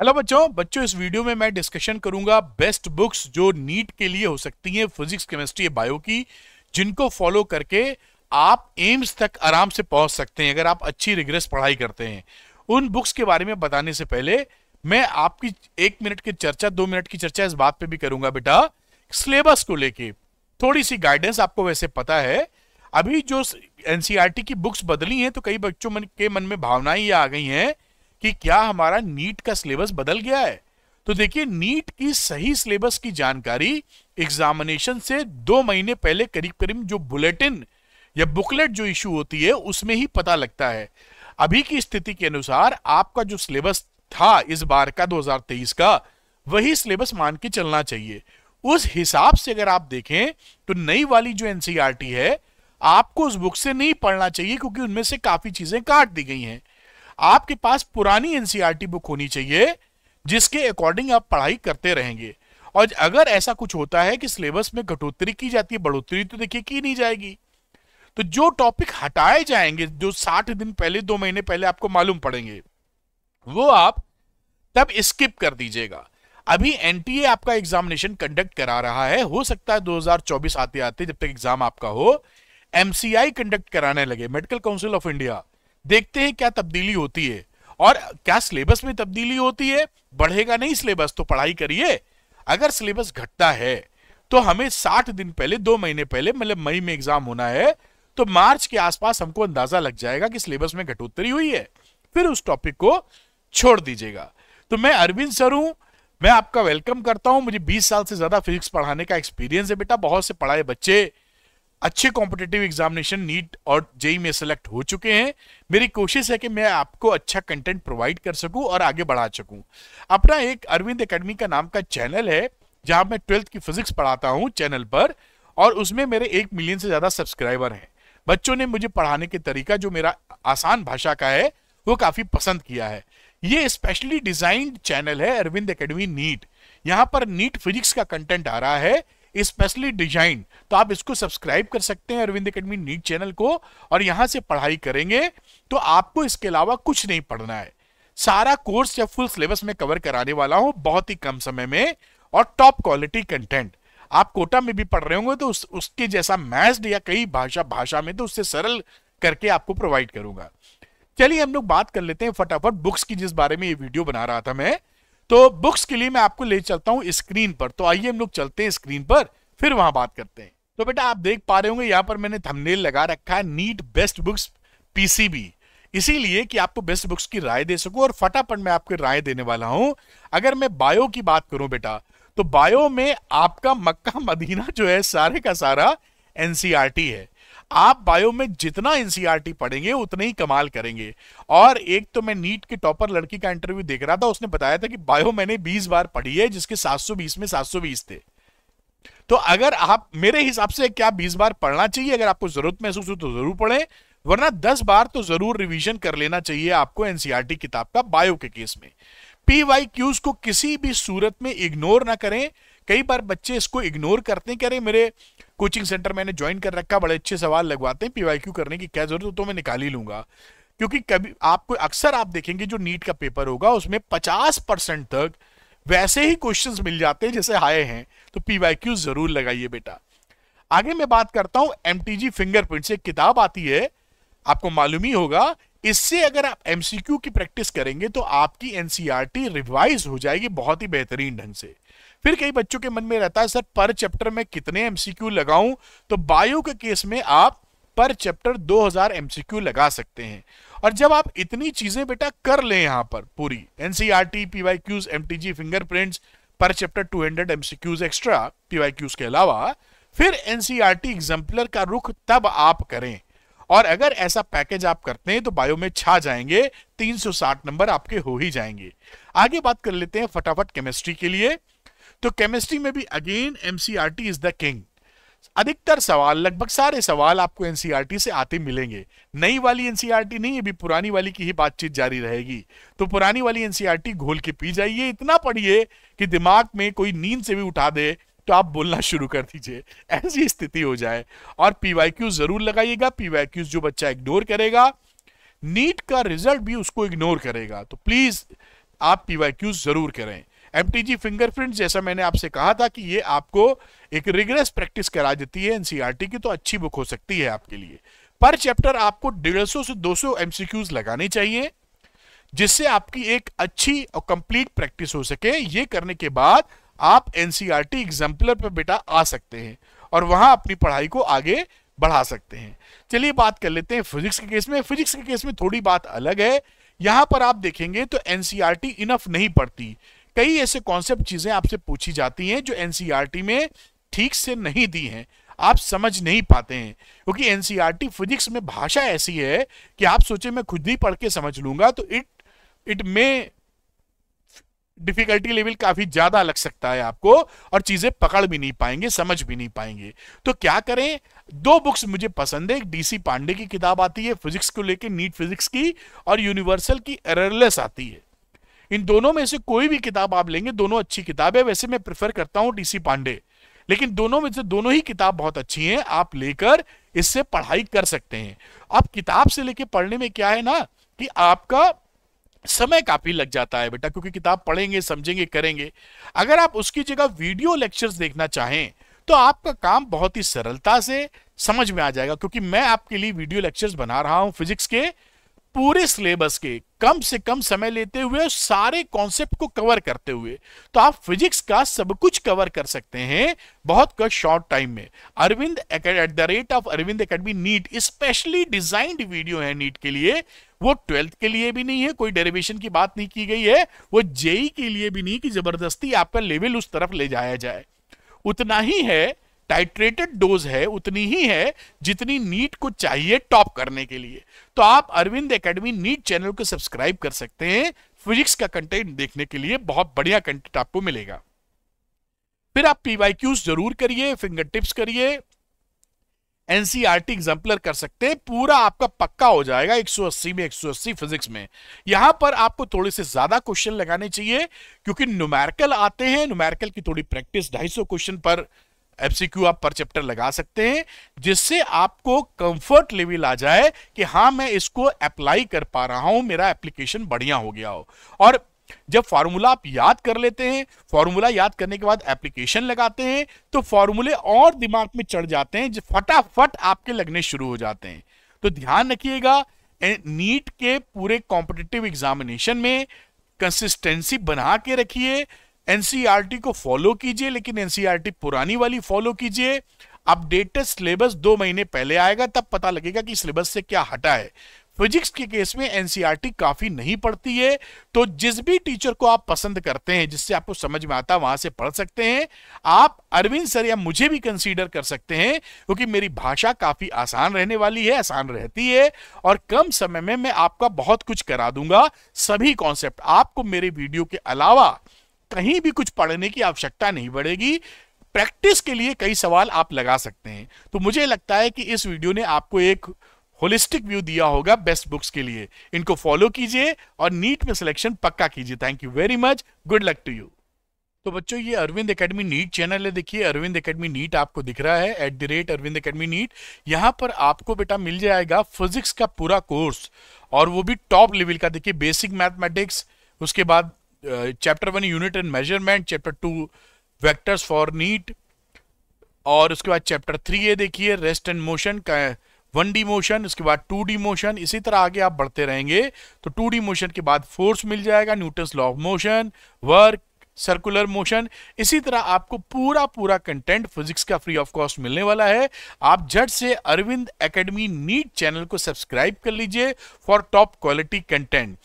hello बच्चों बच्चों इस वीडियो में मैं डिस्कशन करूंगा बेस्ट बुक्स जो नीट के लिए हो सकती हैं फिजिक्स केमिस्ट्री बायो की जिनको फॉलो करके आप एम्स तक आराम से पहुंच सकते हैं अगर आप अच्छी रिग्रेस पढ़ाई करते हैं उन बुक्स के बारे में बताने से पहले मैं आपकी एक मिनट की चर्चा दो मिनट की चर्चा इस बात पर भी करूंगा बेटा सिलेबस को लेके थोड़ी सी गाइडेंस आपको वैसे पता है अभी जो एनसीआरटी की बुक्स बदली हैं तो कई बच्चों मन के मन में भावनाएं ये आ गई हैं कि क्या हमारा नीट का सिलेबस बदल गया है तो देखिए नीट की सही सिलेबस की जानकारी एग्जामिनेशन से दो महीने पहले करीब करीब जो बुलेटिन या बुकलेट जो इश्यू होती है उसमें ही पता लगता है अभी की स्थिति के अनुसार आपका जो सिलेबस था इस बार का 2023 का वही सिलेबस मान के चलना चाहिए उस हिसाब से अगर आप देखें तो नई वाली जो एनसीईआरटी e है आपको उस बुक से नहीं पढ़ना चाहिए क्योंकि उनमें से काफी चीजें काट दी गई हैं आपके पास पुरानी एनसीईआरटी बुक e होनी चाहिए जिसके अकॉर्डिंग आप पढ़ाई करते रहेंगे और अगर ऐसा कुछ होता है कि सिलेबस में घटोत्तरी की जाती है बढ़ोतरी तो देखिए की नहीं जाएगी तो जो टॉपिक हटाए जाएंगे जो साठ दिन पहले दो महीने पहले आपको मालूम पड़ेंगे वो आप तब स्किप कर दीजिएगा अभी एनटीए e आपका एग्जामिनेशन कंडक्ट करा रहा है हो सकता है 2024 आते आते जब तक एग्जाम आपका हो एमसीआई कंडक्ट कराने लगे मेडिकल काउंसिल ऑफ इंडिया देखते हैं क्या तब्दीली होती है और क्या सिलेबस में तब्दीली होती है बढ़ेगा नहीं सिलेबस तो पढ़ाई करिए अगर सिलेबस घटता है तो हमें साठ दिन पहले दो महीने पहले मतलब मई में एग्जाम होना है तो मार्च के आसपास हमको अंदाजा लग जाएगा कि सिलेबस में घटोत्तरी हुई है फिर उस टॉपिक को छोड़ दीजिएगा तो मैं अरविंद सर हूं मैं आपका वेलकम करता हूं मुझे 20 साल से ज्यादा फिजिक्स पढ़ाने का एक्सपीरियंस है बेटा बहुत से पढ़ाए बच्चे अच्छे कॉम्पिटेटिव एग्जामिनेशन नीट और जेई e e में सेलेक्ट हो चुके हैं मेरी कोशिश है कि मैं आपको अच्छा कंटेंट प्रोवाइड कर सकूं और आगे बढ़ा सकूं अपना एक अरविंद एकेडमी का नाम का चैनल है जहां मैं ट्वेल्थ की फिजिक्स पढ़ाता हूं चैनल पर और उसमें मेरे एक मिलियन से ज़्यादा सब्सक्राइबर हैं बच्चों ने मुझे पढ़ाने के तरीका जो मेरा आसान भाषा का है वो काफ़ी पसंद किया है ये स्पेशली डिजाइंड चैनल है अरविंद एकेडमी नीट यहाँ पर नीट फिजिक्स का कंटेंट आ रहा है स्पेशली डिजाइन तो आप इसको सब्सक्राइब कर सकते हैं अरविंद अकेडमी नीट चैनल को और यहां से पढ़ाई करेंगे तो आपको इसके अलावा कुछ नहीं पढ़ना है सारा कोर्स या फुल सिलेबस में कवर कराने वाला हूं बहुत ही कम समय में और टॉप क्वालिटी कंटेंट आप कोटा में भी पढ़ रहे होंगे तो उस, उसके जैसा मैस्ड या कई भाषा भाषा में तो उससे सरल करके आपको प्रोवाइड करूंगा चलिए हम लोग बात कर लेते हैं फटाफट बुक्स की जिस बारे में ये वीडियो बना रहा था मैं तो बुक्स के लिए मैं आपको ले चलता हूँ स्क्रीन पर तो आइए हम लोग चलते हैं स्क्रीन पर फिर वहां बात करते हैं तो बेटा आप देख पा रहे होंगे यहाँ पर मैंने थंबनेल लगा रखा है नीट बेस्ट बुक्स पीसीबी इसीलिए कि आपको बेस्ट बुक्स की राय दे सकूं और फटाफट मैं आपको राय देने वाला हूं अगर मैं बायो की बात करूं बेटा तो बायो में आपका मक्का मदीना जो है सारे का सारा एनसीआरटी e है आप बायो में जितना एनसीईआरटी e पढ़ेंगे उतने ही कमाल करेंगे और एक तो मैं नीट के टॉपर लड़की का इंटरव्यू देख रहा था उसने बताया था कि बायो मैंने 20 बार पढ़ी है जिसके 720 में 720 थे तो अगर आप मेरे हिसाब से क्या 20 बार पढ़ना चाहिए अगर आपको जरूरत महसूस हो तो जरूर पढ़ें वरना दस बार तो जरूर रिवीजन कर लेना चाहिए आपको एनसीआरटी e किताब का बायो के केस में पीवाई क्यूज को किसी भी सूरत में इग्नोर ना करें कई बार बच्चे इसको इग्नोर करते हैं कह रहे मेरे कोचिंग सेंटर मैंने ज्वाइन कर रखा बड़े अच्छे सवाल लगवाते हैं पीवाईक्यू करने की क्या जरूरत हो तो मैं निकाल ही लूंगा क्योंकि कभी आपको अक्सर आप देखेंगे जो नीट का पेपर होगा उसमें पचास परसेंट तक वैसे ही क्वेश्चन मिल जाते हैं जैसे हाए हैं तो पीवाईक्यू जरूर लगाइए बेटा आगे मैं बात करता हूं एमटीजी फिंगरप्रिंट से किताब आती है आपको मालूम ही होगा इससे अगर आप एमसीक्यू की प्रैक्टिस करेंगे तो आपकी एनसीईआरटी e रिवाइज हो जाएगी बहुत ही बेहतरीन ढंग से फिर कई बच्चों के मन में रहता है सर पर चैप्टर में कितने एमसीक्यू लगाऊं तो बायो के केस में आप पर चैप्टर 2000 एमसीक्यू लगा सकते हैं और जब आप इतनी चीजें बेटा कर लें यहां पर पूरी एनसीईआरटी पीवाईक्यूज एमटीजी फिंगरप्रिंट्स पर चैप्टर 200 एमसीक्यूज एक्स्ट्रा पीवाईक्यूज के अलावा फिर एनसीईआरटी एग्जाम्पलर e का रुख तब आप करें और अगर ऐसा पैकेज आप करते हैं तो बायो में छा जाएंगे 360 नंबर आपके हो ही जाएंगे आगे बात कर लेते हैं फटाफट केमिस्ट्री के लिए तो केमिस्ट्री में भी again NCERT is the king अधिकतर सवाल लगभग सारे सवाल आपको एनसीआरटी से आते मिलेंगे नई वाली एनसीआरटी नहीं अभी पुरानी वाली की ही बातचीत जारी रहेगी तो पुरानी वाली एनसीआरटी घोल के पी जाइए इतना पढ़िए कि दिमाग में कोई नींद से भी उठा दे तो आप बोलना शुरू कर दीजिए ऐसी स्थिति हो जाए और पीवाईक्यू जरूर लगाइएगा पीवाईक्यू जो बच्चा इग्नोर करेगा नीट का रिजल्ट भी उसको इग्नोर करेगा तो प्लीज आप पीवाईक्यू जरूर करें एमटीजी फिंगरप्रिंट जैसा मैंने आपसे कहा था कि ये आपको एक रिग्रेस प्रैक्टिस करा देती है एनसीईआरटी e की तो अच्छी बुक हो सकती है आपके लिए पर चैप्टर आपको डेढ़ सौ से दो सौ एमसीक्यूज लगाने चाहिए जिससे आपकी एक अच्छी और कंप्लीट प्रैक्टिस हो सके ये करने के बाद आप एनसीईआरटी एग्जाम्पलर पर बेटा आ सकते हैं और वहां अपनी पढ़ाई को आगे बढ़ा सकते हैं चलिए बात कर लेते हैं फिजिक्स के केस में फिजिक्स के केस में थोड़ी बात अलग है यहाँ पर आप देखेंगे तो एनसीईआरटी इनफ e नहीं पड़ती कई ऐसे कॉन्सेप्ट चीजें आपसे पूछी जाती हैं जो टी e में ठीक से नहीं दी हैं आप समझ नहीं पाते हैं क्योंकि टी फिजिक्स e में भाषा ऐसी है कि आप सोचे मैं खुद ही पढ़ के समझ लूंगा तो इट इट में डिफिकल्टी लेवल काफी ज्यादा लग सकता है आपको और चीजें पकड़ भी नहीं पाएंगे समझ भी नहीं पाएंगे तो क्या करें दो बुक्स मुझे पसंद है डीसी पांडे की किताब आती है फिजिक्स को लेकर नीट फिजिक्स की और यूनिवर्सल की एररलेस आती है इन दोनों में से कोई भी किताब आप लेंगे दोनों अच्छी किताब है वैसे मैं प्रेफर करता हूँ डीसी पांडे लेकिन दोनों में से दोनों ही किताब बहुत अच्छी हैं आप लेकर इससे पढ़ाई कर सकते हैं आप किताब से लेकर पढ़ने में क्या है ना कि आपका समय काफी लग जाता है बेटा क्योंकि किताब पढ़ेंगे समझेंगे करेंगे अगर आप उसकी जगह वीडियो लेक्चर्स देखना चाहें तो आपका काम बहुत ही सरलता से समझ में आ जाएगा क्योंकि मैं आपके लिए वीडियो लेक्चर्स बना रहा हूं फिजिक्स के पूरे सिलेबस के कम से कम समय लेते हुए सारे कॉन्सेप्ट को कवर करते हुए तो आप फिजिक्स का सब कुछ कवर कर सकते हैं बहुत कम शॉर्ट टाइम में Arvind at the rate of Arvind academy NEET specially designed video है नीट के लिए वो ट्वेल्थ के लिए भी नहीं है कोई डेरिवेशन की बात नहीं की गई है वो जेई e के लिए भी नहीं कि जबरदस्ती आपका लेवल उस तरफ ले जाया जाए उतना ही है टाइट्रेटेड डोज है उतनी ही है जितनी नीट को चाहिए टॉप करने के लिए तो आप अरविंद एकेडमी नीट चैनल को सब्सक्राइब कर सकते हैं फिजिक्स का कंटेंट देखने के लिए बहुत बढ़िया कंटेंट आपको मिलेगा फिर आप पीवाईक्यूज जरूर करिए फिंगर टिप्स करिए एनसीआरटी एग्जाम्पलर e कर सकते हैं पूरा आपका पक्का हो जाएगा 180 में 180 फिजिक्स में यहां पर आपको थोड़े से ज्यादा क्वेश्चन लगाने चाहिए क्योंकि न्यूमेरिकल आते हैं न्यूमेरिकल की थोड़ी प्रैक्टिस 250 क्वेश्चन पर एफसीक्यू आप पर चैप्टर लगा सकते हैं जिससे आपको कंफर्ट लेवल आ जाए कि हाँ मैं इसको अप्लाई कर पा रहा हूं मेरा एप्लीकेशन बढ़िया हो गया हो और जब फार्मूला आप याद कर लेते हैं फार्मूला याद करने के बाद एप्लीकेशन लगाते हैं तो फार्मूले और दिमाग में चढ़ जाते हैं फटाफट आपके लगने शुरू हो जाते हैं तो ध्यान रखिएगा नीट के पूरे कॉम्पिटिटिव एग्जामिनेशन में कंसिस्टेंसी बना के रखिए एनसीईआरटी को फॉलो कीजिए लेकिन एनसीईआरटी पुरानी वाली फॉलो कीजिए अपडेटेड सिलेबस दो महीने पहले आएगा तब पता लगेगा कि सिलेबस से क्या हटा है फिजिक्स के केस में एनसीईआरटी काफी नहीं पड़ती है तो जिस भी टीचर को आप पसंद करते हैं जिससे आपको समझ में आता है वहां से पढ़ सकते हैं आप अरविंद सर या मुझे भी कंसीडर कर सकते हैं क्योंकि मेरी भाषा काफी आसान रहने वाली है आसान रहती है और कम समय में मैं आपका बहुत कुछ करा दूंगा सभी कॉन्सेप्ट आपको मेरे वीडियो के अलावा कहीं भी कुछ पढ़ने की आवश्यकता नहीं पड़ेगी प्रैक्टिस के लिए कई सवाल आप लगा सकते हैं तो मुझे लगता है कि इस वीडियो ने आपको एक होलिस्टिक व्यू दिया होगा बेस्ट बुक्स के लिए इनको फॉलो कीजिए और नीट में सिलेक्शन पक्का कीजिए thank you very much good luck to you तो बच्चों ये अरविंद एकेडमी नीट चैनल है देखिए अरविंद एकेडमी नीट आपको दिख रहा है at the rate Arvind academy NEET यहाँ पर आपको बेटा मिल जाएगा फिजिक्स का पूरा कोर्स और वो भी टॉप लेवल का देखिए बेसिक मैथमेटिक्स उसके बाद chapter one unit and measurement chapter two vectors for NEET और उसके बाद चैप्टर थ्री ये देखिए रेस्ट एंड मोशन का वन डी मोशन उसके बाद टू डी मोशन इसी तरह आगे आप बढ़ते रहेंगे तो टू डी मोशन के बाद फोर्स मिल जाएगा Newton's law of motion work circular motion इसी तरह आपको पूरा पूरा कंटेंट फिजिक्स का फ्री ऑफ कॉस्ट मिलने वाला है आप झट से अरविंद एकेडमी नीट चैनल को सब्सक्राइब कर लीजिए फॉर टॉप क्वालिटी कंटेंट